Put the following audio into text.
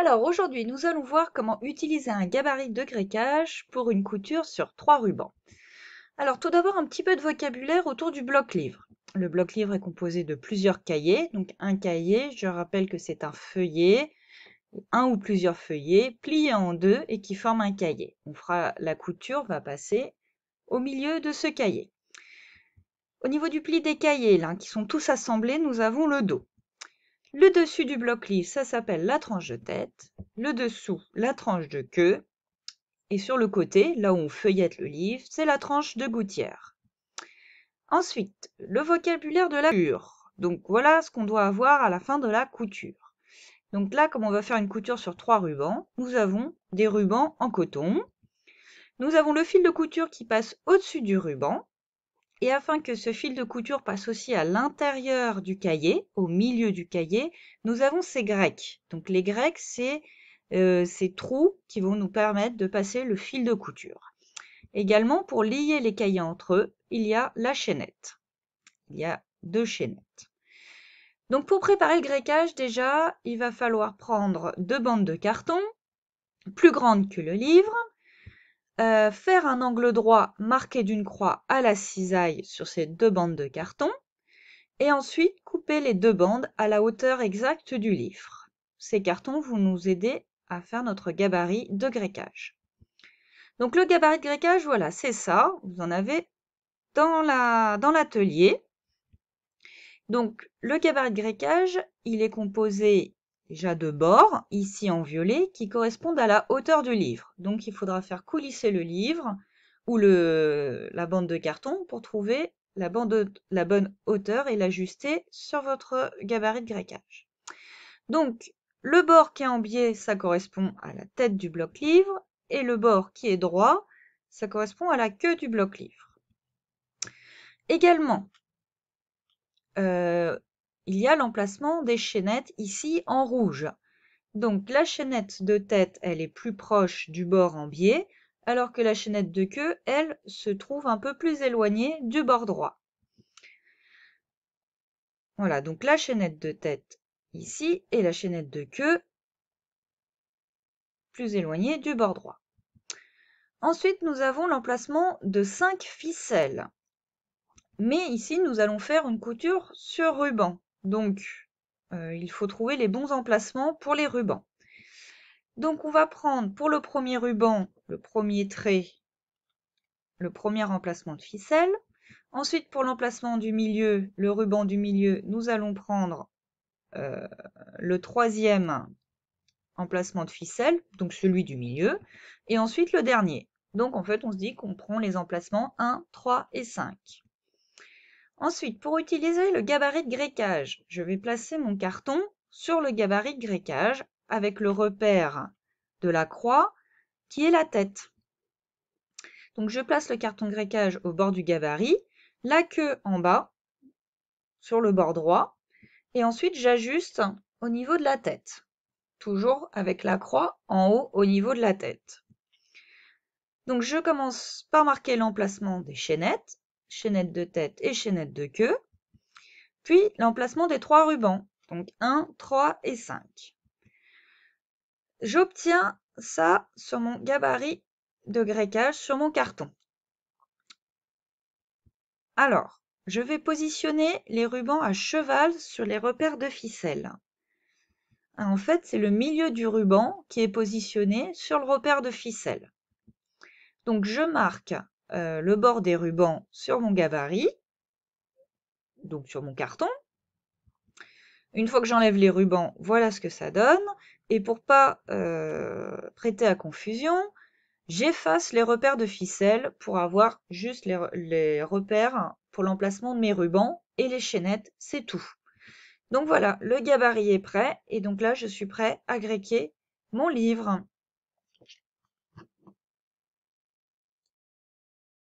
Alors aujourd'hui, nous allons voir comment utiliser un gabarit de grécage pour une couture sur trois rubans. Alors tout d'abord, un petit peu de vocabulaire autour du bloc-livre. Le bloc-livre est composé de plusieurs cahiers. Donc un cahier, je rappelle que c'est un feuillet, un ou plusieurs feuillets pliés en deux et qui forment un cahier. On fera la couture va passer au milieu de ce cahier. Au niveau du pli des cahiers, qui sont tous assemblés, nous avons le dos. Le dessus du bloc livre ça s'appelle la tranche de tête. Le dessous, la tranche de queue. Et sur le côté, là où on feuillette le livre, c'est la tranche de gouttière. Ensuite, le vocabulaire de la couture. Donc voilà ce qu'on doit avoir à la fin de la couture. Donc là, comme on va faire une couture sur trois rubans, nous avons des rubans en coton. Nous avons le fil de couture qui passe au-dessus du ruban. Et afin que ce fil de couture passe aussi à l'intérieur du cahier, au milieu du cahier, nous avons ces grecs. Donc les grecs, c'est euh, ces trous qui vont nous permettre de passer le fil de couture. Également, pour lier les cahiers entre eux, il y a la chaînette. Il y a deux chaînettes. Donc pour préparer le grecage, déjà, il va falloir prendre deux bandes de carton, plus grandes que le livre, euh, faire un angle droit marqué d'une croix à la cisaille sur ces deux bandes de carton et ensuite couper les deux bandes à la hauteur exacte du livre. Ces cartons vont nous aider à faire notre gabarit de grequage Donc le gabarit de grecage, voilà, c'est ça. Vous en avez dans l'atelier. La, dans Donc le gabarit de grecage il est composé Déjà deux bords, ici en violet, qui correspondent à la hauteur du livre. Donc il faudra faire coulisser le livre ou le, la bande de carton pour trouver la, bande, la bonne hauteur et l'ajuster sur votre gabarit de grecage. Donc le bord qui est en biais, ça correspond à la tête du bloc livre et le bord qui est droit, ça correspond à la queue du bloc livre. Également, euh, il y a l'emplacement des chaînettes ici en rouge. Donc la chaînette de tête, elle est plus proche du bord en biais, alors que la chaînette de queue, elle, se trouve un peu plus éloignée du bord droit. Voilà, donc la chaînette de tête ici et la chaînette de queue plus éloignée du bord droit. Ensuite, nous avons l'emplacement de 5 ficelles. Mais ici, nous allons faire une couture sur ruban. Donc, euh, il faut trouver les bons emplacements pour les rubans. Donc, on va prendre pour le premier ruban, le premier trait, le premier emplacement de ficelle. Ensuite, pour l'emplacement du milieu, le ruban du milieu, nous allons prendre euh, le troisième emplacement de ficelle, donc celui du milieu, et ensuite le dernier. Donc en fait, on se dit qu'on prend les emplacements 1, 3 et 5. Ensuite, pour utiliser le gabarit de grecage, je vais placer mon carton sur le gabarit de grecage avec le repère de la croix qui est la tête. Donc je place le carton grecage au bord du gabarit, la queue en bas sur le bord droit et ensuite j'ajuste au niveau de la tête, toujours avec la croix en haut au niveau de la tête. Donc je commence par marquer l'emplacement des chaînettes chaînette de tête et chaînette de queue. Puis l'emplacement des trois rubans, donc 1, 3 et 5. J'obtiens ça sur mon gabarit de grecage, sur mon carton. Alors, je vais positionner les rubans à cheval sur les repères de ficelle. Ah, en fait, c'est le milieu du ruban qui est positionné sur le repère de ficelle. Donc, je marque euh, le bord des rubans sur mon gabarit, donc sur mon carton. Une fois que j'enlève les rubans, voilà ce que ça donne. Et pour pas euh, prêter à confusion, j'efface les repères de ficelle pour avoir juste les, les repères pour l'emplacement de mes rubans et les chaînettes, c'est tout. Donc voilà, le gabarit est prêt et donc là je suis prêt à gréquer mon livre.